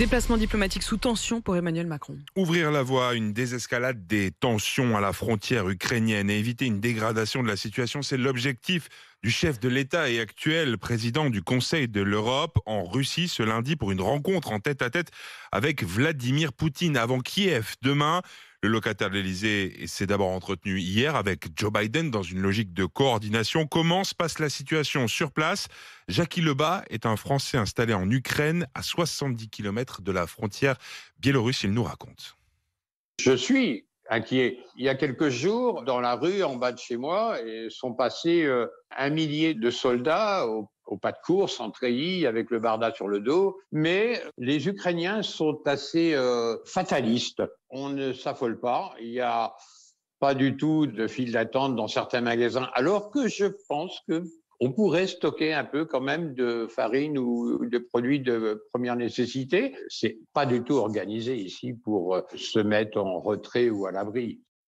Déplacement diplomatique sous tension pour Emmanuel Macron. Ouvrir la voie à une désescalade des tensions à la frontière ukrainienne et éviter une dégradation de la situation, c'est l'objectif du chef de l'État et actuel président du Conseil de l'Europe en Russie ce lundi pour une rencontre en tête-à-tête avec Vladimir Poutine avant Kiev demain. Le locataire de l'Elysée s'est d'abord entretenu hier avec Joe Biden dans une logique de coordination. Comment se passe la situation sur place Jackie Lebas est un Français installé en Ukraine, à 70 km de la frontière biélorusse, il nous raconte. Je suis inquiet. Il y a quelques jours, dans la rue, en bas de chez moi, sont passés euh, un millier de soldats au, pas de course, en treillis, avec le barda sur le dos. Mais les Ukrainiens sont assez euh, fatalistes. On ne s'affole pas. Il y a pas du tout de file d'attente dans certains magasins, alors que je pense que on pourrait stocker un peu quand même de farine ou de produits de première nécessité. C'est pas du tout organisé ici pour euh, se mettre en retrait ou à l'abri.